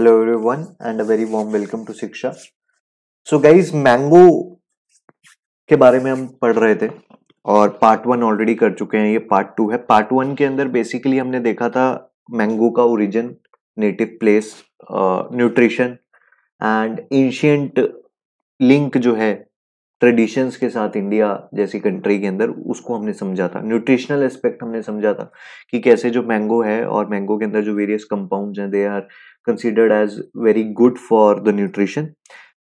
hello everyone and a very warm welcome to Shiksha so guys mango के बारे में हम पढ़ रहे थे और पार्ट वन ऑलरेडी कर चुके हैं ये पार्ट टू है पार्ट वन के अंदर बेसिकली हमने देखा था मैंगो का origin native place nutrition and ancient link जो है ट्रेडिशंस के साथ इंडिया जैसी कंट्री के अंदर उसको हमने समझा था न्यूट्रिशनल एस्पेक्ट हमने समझा था कि कैसे जो मैंगो है और मैंगो के अंदर जो वेरियस कंपाउंड्स हैं they are considered as very good for the nutrition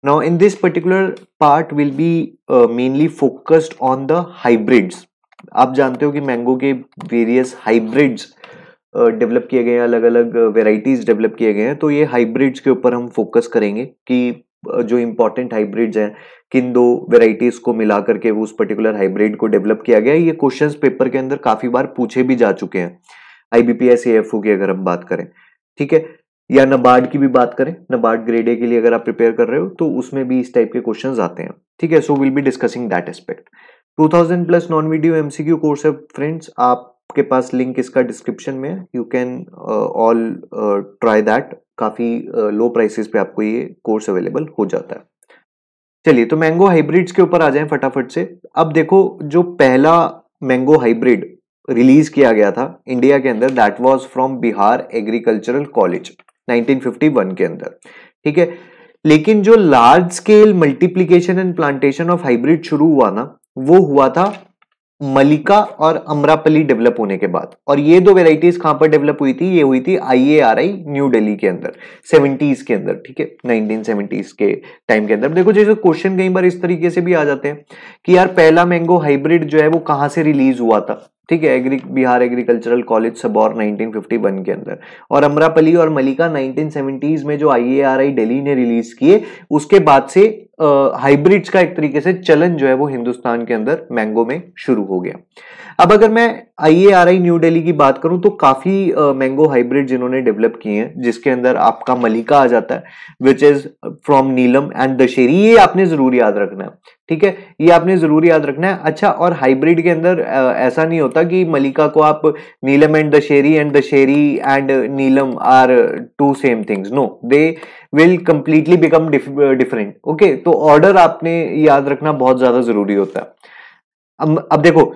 now in this particular part will be uh, mainly focused on the hybrids आप जानते हो कि मैंगो के वेरियस हाइब्रिड्स डेवलप किए गए हैं अलग अलग वेराइटीज डेवलप किए गए हैं तो ये हाइब्रिड्स के ऊपर हम फोकस करेंगे कि uh, जो इम्पोर्टेंट हाइब्रिड्स हैं किन दो वेराइटीज को मिला करके उस पर्टिकुलर हाइब्रिड को डेवलप किया गया ये क्वेश्चंस पेपर के अंदर काफी बार पूछे भी जा चुके हैं आई बी की अगर हम बात करें ठीक है या नबार्ड की भी बात करें नबार्ड ग्रेड ए के लिए अगर आप प्रिपेयर कर रहे हो तो उसमें भी इस टाइप के क्वेश्चन आते हैं ठीक है so will be discussing that aspect 2000 plus non video MCQ course है फ्रेंड्स आपके पास लिंक इसका डिस्क्रिप्शन में है you can all try that काफ़ी लो प्राइसेस पे आपको ये कोर्स अवेलेबल हो जाता है चलिए तो मैंगो हाइब्रिड्स के ऊपर आ जाए फटाफट से अब देखो जो पहला मैंगो हाइब्रिड रिलीज किया गया था इंडिया के अंदर that was from Bihar agricultural college 1951 के अंदर ठीक है लेकिन जो large scale multiplication and plantation of hybrid शुरू हुआ ना वो हुआ था मलिका और अमरापली डेवलप होने के बाद और ये दो वेराइटीज कहां पर डेवलप हुई थी ये हुई थी आईएआरआई न्यू दिल्ली के अंदर सेवेंटीज के अंदर ठीक है नाइनटीन सेवेंटीज के टाइम के अंदर देखो जैसे क्वेश्चन कई बार इस तरीके से भी आ जाते हैं कि यार पहला मैंगो हाइब्रिड जो है वो कहां से रिलीज हुआ था ठीक है agri Bihar agricultural college Sabour 1951 के अंदर और अमरापली और मलिका 1970s में जो आई दिल्ली ने रिलीज किए उसके बाद से हाइब्रिड्स का एक तरीके से चलन जो है वो हिंदुस्तान के अंदर मैंगो में शुरू हो गया अब अगर मैं आई न्यू दिल्ली की बात करूं तो काफी मैंगो हाइब्रिड जिन्होंने डेवलप किए हैं जिसके अंदर आपका मलिका आ जाता है which is from Neelam and Dasheri ये आपने जरूर याद रखना है ठीक है ये आपने जरूर याद रखना है अच्छा और हाइब्रिड के अंदर ऐसा नहीं होता कि मलिका को आप Neelam and Dasheri and Dasheri and Neelam are two same things no they will completely become different okay तो ऑर्डर आपने याद रखना बहुत ज्यादा जरूरी होता है अब देखो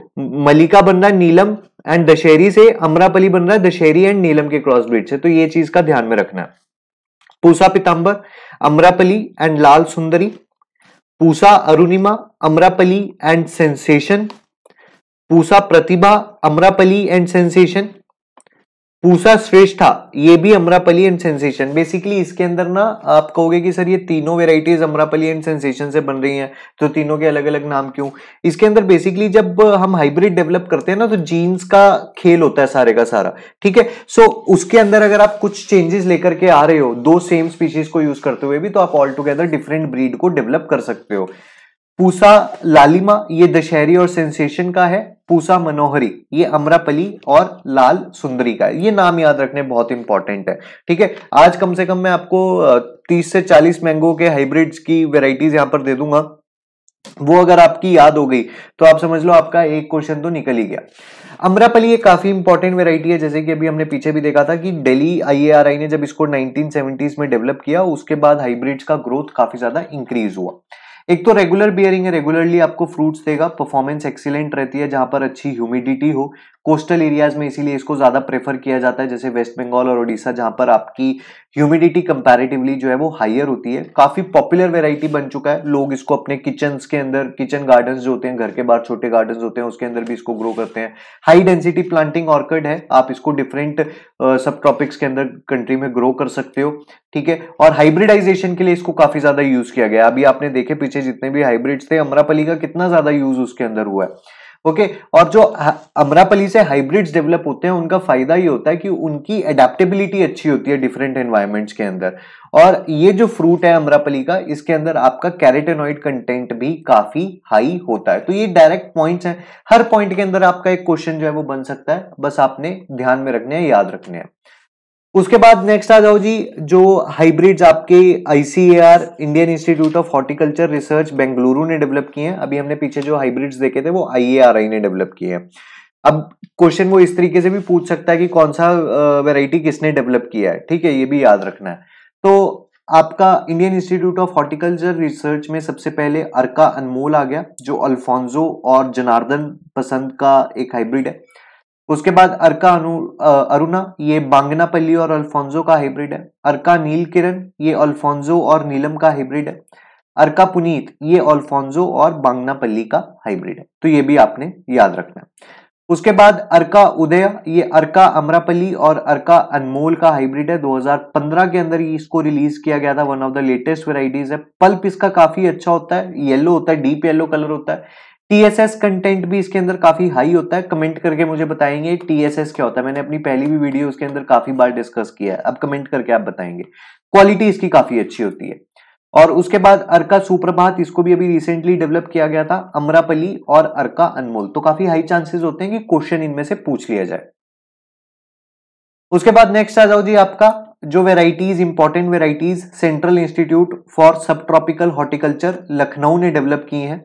मलिका बन रहा है नीलम एंड दशहरी से अमरापली बन रहा है दशहरी एंड नीलम के क्रॉस ब्रिड से तो ये चीज का ध्यान में रखना है Pusa Pitambar Amrapali and Lal Sundari Pusa Arunima Amrapali and sensation Pusa Pratibha Amrapali and sensation Pusa Shreshtha ये भी अमरापली एंड सेंसेशन बेसिकली इसके अंदर ना आप कहोगे कि सर ये तीनों वेराइटीज अमरापली एंड सेंसेशन से बन रही हैं तो तीनों के अलग अलग नाम क्यों इसके अंदर बेसिकली जब हम हाइब्रिड डेवलप करते हैं ना तो जीन्स का खेल होता है सारे का सारा ठीक है सो उसके अंदर अगर आप कुछ चेंजेस लेकर के आ रहे हो दो सेम स्पीशीज को यूज करते हुए भी तो आप ऑल टुगेदर डिफरेंट ब्रीड को डेवलप कर सकते हो पूसा लालिमा ये दशहरी और सेंसेशन का है पूसा मनोहरी ये अमरापली और लाल सुंदरी का है ये नाम याद रखने बहुत इंपॉर्टेंट है ठीक है आज कम से कम मैं आपको 30 से 40 मैंगो के हाइब्रिड्स की वेराइटीज यहां पर दे दूंगा वो अगर आपकी याद हो गई तो आप समझ लो आपका एक क्वेश्चन तो निकल ही गया अमरापली एक काफी इंपॉर्टेंट वेराइटी है जैसे कि अभी हमने पीछे भी देखा था कि डेली आई ने जब इसको नाइनटीन में डेवलप किया उसके बाद हाइब्रिड्स का ग्रोथ काफी ज्यादा इंक्रीज हुआ एक तो रेगुलर बियरिंग है रेगुलरली आपको फ्रूट्स देगा परफॉर्मेंस एक्सीलेंट रहती है जहां पर अच्छी ह्यूमिडिटी हो कोस्टल एरियाज में इसीलिए इसको ज़्यादा प्रेफर किया जाता है जैसे वेस्ट बंगाल और उड़ीसा जहां पर आपकी ह्यूमिडिटी कंपैरेटिवली जो है वो हाइयर होती है काफ़ी पॉपुलर वेराइटी बन चुका है लोग इसको अपने किचन के अंदर किचन गार्डन जो होते हैं घर के बाहर छोटे गार्डन होते हैं उसके अंदर भी इसको ग्रो करते हैं हाई डेंसिटी प्लांटिंग ऑर्किड है आप इसको डिफरेंट सब ट्रॉपिक्स के अंदर कंट्री में ग्रो कर सकते हो ठीक है और हाइब्रिडाइजेशन के लिए इसको काफी ज्यादा यूज किया गया अभी आपने देखे पीछे जितने भी हाइब्रिड्स थे अमरापली का कितना ज्यादा यूज उसके अंदर हुआ है ओके और जो अमरापली से हाइब्रिड्स डेवलप होते हैं उनका फायदा ये होता है कि उनकी एडेप्टेबिलिटी अच्छी होती है डिफरेंट एनवायरमेंट्स के अंदर और ये जो फ्रूट है अमरापली का इसके अंदर आपका कैरेटेनॉइड कंटेंट भी काफी हाई होता है तो ये डायरेक्ट पॉइंट्स हैं हर पॉइंट के अंदर आपका एक क्वेश्चन जो है वो बन सकता है बस आपने ध्यान में रखने हैं याद रखने हैं उसके बाद नेक्स्ट आ जाओ जी जो हाइब्रिड्स आपके ICAR Indian institute of horticulture research Bengaluru ने डेवलप किए हैं अभी हमने पीछे जो हाइब्रिड्स देखे थे वो आईएआरआई ने डेवलप किए हैं अब क्वेश्चन वो इस तरीके से भी पूछ सकता है कि कौन सा वेराइटी किसने डेवलप किया है ठीक है ये भी याद रखना है तो आपका Indian institute of horticulture research में सबसे पहले अर्का अनमोल आ गया जो अल्फोंजो और जनार्दन पसंद का एक हाइब्रिड है उसके बाद अर्का अनु अरुणा ये बांगनापल्ली और अल्फोंजो का हाइब्रिड है अर्का नील किरण ये अल्फोंजो और नीलम का हाइब्रिड है अर्का पुनीत ये अल्फोंजो और बांगनापल्ली का हाइब्रिड है तो ये भी आपने याद रखना है उसके बाद अर्का उदय ये अर्का अमरापली और अर्का अनमोल का हाइब्रिड है 2015 के अंदर इसको रिलीज किया गया था one of the latest varieties है पल्प इसका काफी अच्छा होता है येलो होता है डीप येलो कलर होता है टीएसएस कंटेंट भी इसके अंदर काफी हाई होता है कमेंट करके मुझे बताएंगे टीएसएस क्या होता है मैंने अपनी पहली भी वीडियो उसके अंदर काफी बार डिस्कस किया है अब कमेंट करके आप बताएंगे क्वालिटी इसकी काफी अच्छी होती है और उसके बाद अर्का सुप्रभात इसको भी अभी रिसेंटली डेवलप किया गया था अमरापली और अर्का अनमोल तो काफी हाई चांसेस होते हैं कि क्वेश्चन इनमें से पूछ लिया जाए उसके बाद नेक्स्ट आ जाओ जी आपका जो varieties important varieties central institute for sub tropical horticulture Lucknow ने डेवलप की हैं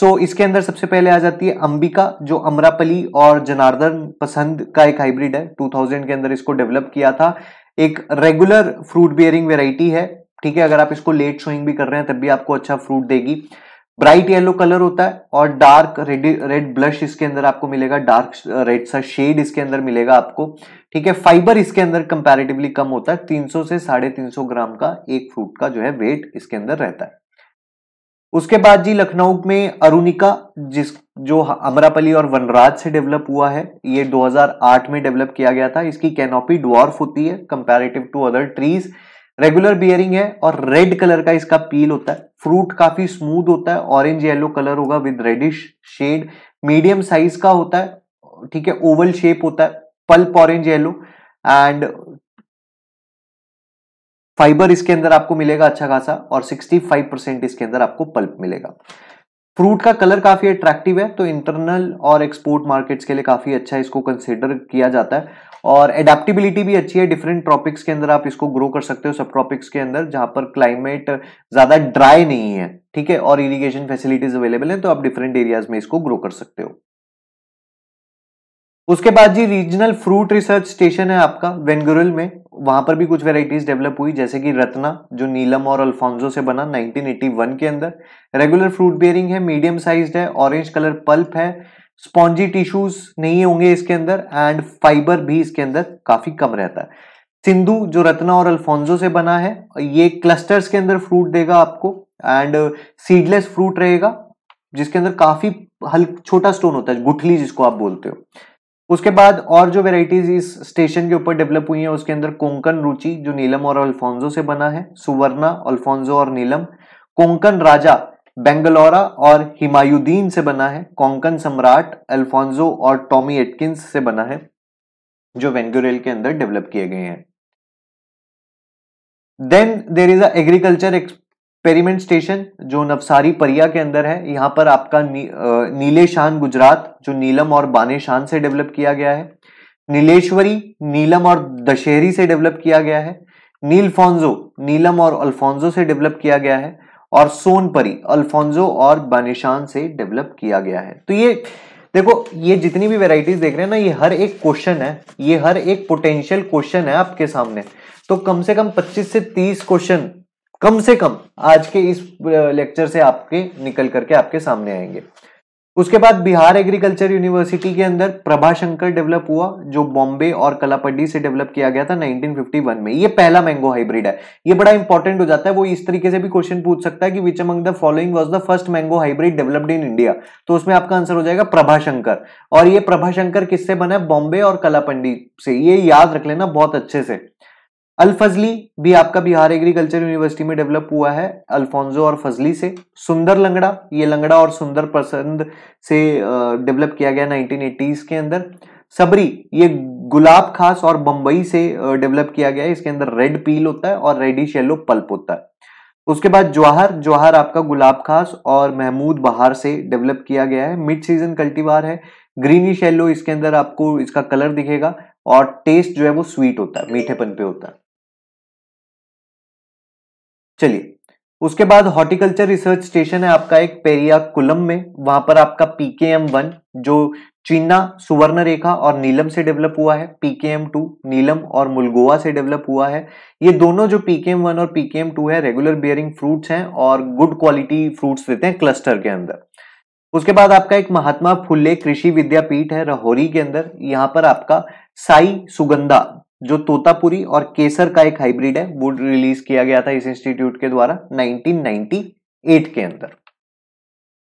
सो so, इसके अंदर सबसे पहले आ जाती है अंबिका जो अमरापली और जनार्दन पसंद का एक हाइब्रिड है 2000 के अंदर इसको डेवलप किया था एक रेगुलर फ्रूट बियरिंग वेराइटी है ठीक है अगर आप इसको लेट शोइंग भी कर रहे हैं तब भी आपको अच्छा फ्रूट देगी ब्राइट येलो कलर होता है और डार्क रेड रेड ब्लश इसके अंदर आपको मिलेगा डार्क रेड uh, सा शेड इसके अंदर मिलेगा आपको ठीक है फाइबर इसके अंदर कंपैरेटिवली कम होता है 300 से साढ़े तीन ग्राम का एक फ्रूट का जो है वेट इसके अंदर रहता है उसके बाद जी लखनऊ में अरुणिका जिस जो अमरापली और वनराज से डेवलप हुआ है ये 2008 में डेवलप किया गया था इसकी कैनोपी डॉर्फ होती है comparative to other trees regular bearing है और रेड कलर का इसका पील होता है फ्रूट काफी स्मूथ होता है ऑरेंज येलो कलर होगा with reddish shade medium size का होता है ठीक है ओवल शेप होता है pulp orange yellow and fibre इसके अंदर आपको मिलेगा अच्छा खासा और 65 परसेंट इसके अंदर आपको पल्प मिलेगा फ्रूट का कलर काफ़ी अट्रैक्टिव है तो इंटरनल और एक्सपोर्ट मार्केट्स के लिए काफ़ी अच्छा इसको कंसिडर किया जाता है और एडेप्टिबिलिटी भी अच्छी है डिफरेंट ट्रॉपिक्स के अंदर आप इसको ग्रो कर सकते हो सब ट्रॉपिक्स के अंदर जहां पर क्लाइमेट ज़्यादा ड्राई नहीं है ठीक है और इरिगेशन फैसिलिटीज़ अवेलेबल हैं तो आप डिफरेंट एरियाज में इसको ग्रो कर सकते हो उसके बाद जी रीजनल फ्रूट रिसर्च स्टेशन है आपका वेनगुरल में वहां पर भी कुछ वेराइटीज डेवलप हुई जैसे कि रत्ना जो नीलम और अल्फोंजो से बना 1981 के अंदर रेगुलर फ्रूट बेयरिंग है मीडियम साइज है ऑरेंज कलर पल्प है स्पॉन्जी टिश्यूज नहीं होंगे इसके अंदर एंड फाइबर भी इसके अंदर काफी कम रहता है सिंधु जो रत्ना और अल्फोंजो से बना है ये क्लस्टर्स के अंदर फ्रूट देगा आपको एंड सीडलेस फ्रूट रहेगा जिसके अंदर काफी हल्क छोटा स्टोन होता है गुठली जिसको आप बोलते हो उसके बाद और जो वेराइटीज इस स्टेशन के ऊपर डेवलप हुई है उसके अंदर कोंकण रुचि जो नीलम और अल्फोंजो से बना है सुवर्णा अल्फोंजो और नीलम कोंकण राजा बेंगलोरा और हिमायुद्दीन से बना है कोंकण सम्राट अल्फोंजो और टॉमी एटकिंस से बना है जो वेंगुरेल के अंदर डेवलप किए गए हैं then there is agriculture agriculture experiment station जो नवसारी परिया के अंदर है यहाँ पर आपका नी, नीले शान गुजरात जो नीलम और बाने शान से डेवलप किया गया है नीलेश्वरी नीलम और दशहरी से डेवलप किया गया है नीलफोन्जो नीलम और अल्फोंजो से डेवलप किया गया है और सोनपरी अल्फोंजो और बानिशान से डेवलप किया गया है तो ये देखो ये जितनी भी वेराइटीज देख रहे हैं ना ये हर एक क्वेश्चन है ये हर एक पोटेंशियल क्वेश्चन है आपके सामने तो कम से कम 25 से 30 क्वेश्चन कम से कम आज के इस लेक्चर से आपके निकल करके आपके सामने आएंगे उसके बाद बिहार एग्रीकल्चर यूनिवर्सिटी के अंदर प्रभाशंकर डेवलप हुआ जो बॉम्बे और कलापड्डी से डेवलप किया गया था 1951 में ये पहला मैंगो हाइब्रिड है ये बड़ा इंपॉर्टेंट हो जाता है वो इस तरीके से भी क्वेश्चन पूछ सकता है कि which among the following was the first mango hybrid developed in India तो उसमें आपका आंसर हो जाएगा प्रभाशंकर और ये प्रभाशंकर किससे बना है बॉम्बे और कलापंडी से ये याद रख लेना बहुत अच्छे से अलफजली भी आपका बिहार एग्रीकल्चर यूनिवर्सिटी में डेवलप हुआ है अल्फोंजो और फजली से सुंदर लंगड़ा ये लंगड़ा और सुंदर पसंद से डेवलप किया गया 1980s के अंदर सबरी ये गुलाब खास और बंबई से डेवलप किया गया है इसके अंदर रेड पील होता है और रेडिश येलो पल्प होता है उसके बाद ज्वाहर ज्वाहर आपका गुलाब खास और महमूद बहार से डेवलप किया गया है मिड सीजन कल्टीवार है ग्रीनिश येलो इसके अंदर आपको इसका कलर दिखेगा और टेस्ट जो है वो स्वीट होता है मीठेपन पे होता है चलिए उसके बाद हॉर्टिकल्चर रिसर्च स्टेशन है आपका एक कुलम में वहां पर आपका पीकेएम वन जो चीना सुवर्ण रेखा और नीलम से डेवलप हुआ है पीकेएम टू नीलम और मुलगोवा से डेवलप हुआ है ये दोनों जो पीकेएम वन और पीकेएम टू है रेगुलर बियरिंग फ्रूट्स हैं और गुड क्वालिटी फ्रूट्स देते हैं क्लस्टर के अंदर उसके बाद आपका एक महात्मा फुल्ले कृषि विद्यापीठ है रहोरी के अंदर यहाँ पर आपका साई सुगंधा जो तोतापुरी और केसर का एक हाइब्रिड है वो रिलीज किया गया था इस इंस्टीट्यूट के द्वारा 1998 के अंदर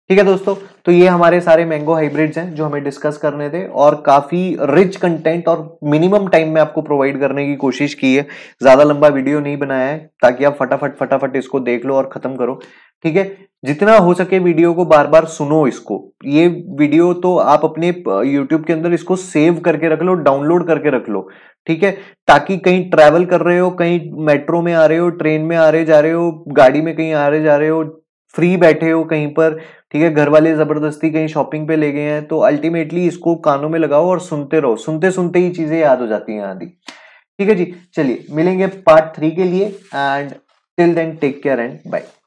ठीक है दोस्तों तो ये हमारे सारे मैंगो हाइब्रिड्स हैं जो हमें डिस्कस करने थे और काफी रिच कंटेंट और मिनिमम टाइम में आपको प्रोवाइड करने की कोशिश की है ज्यादा लंबा वीडियो नहीं बनाया है ताकि आप फटाफट फटाफट इसको देख लो और खत्म करो ठीक है जितना हो सके वीडियो को बार बार सुनो इसको ये वीडियो तो आप अपने यूट्यूब के अंदर इसको सेव करके रख लो डाउनलोड करके रख लो ठीक है ताकि कहीं ट्रैवल कर रहे हो कहीं मेट्रो में आ रहे हो ट्रेन में आ रहे जा रहे हो गाड़ी में कहीं आ रहे जा रहे हो फ्री बैठे हो कहीं पर ठीक है घर वाले जबरदस्ती कहीं शॉपिंग पे ले गए हैं तो अल्टीमेटली इसको कानों में लगाओ और सुनते रहो सुनते सुनते ही चीजें याद हो जाती हैं आदि ठीक है जी चलिए मिलेंगे पार्ट थ्री के लिए and till then take care and bye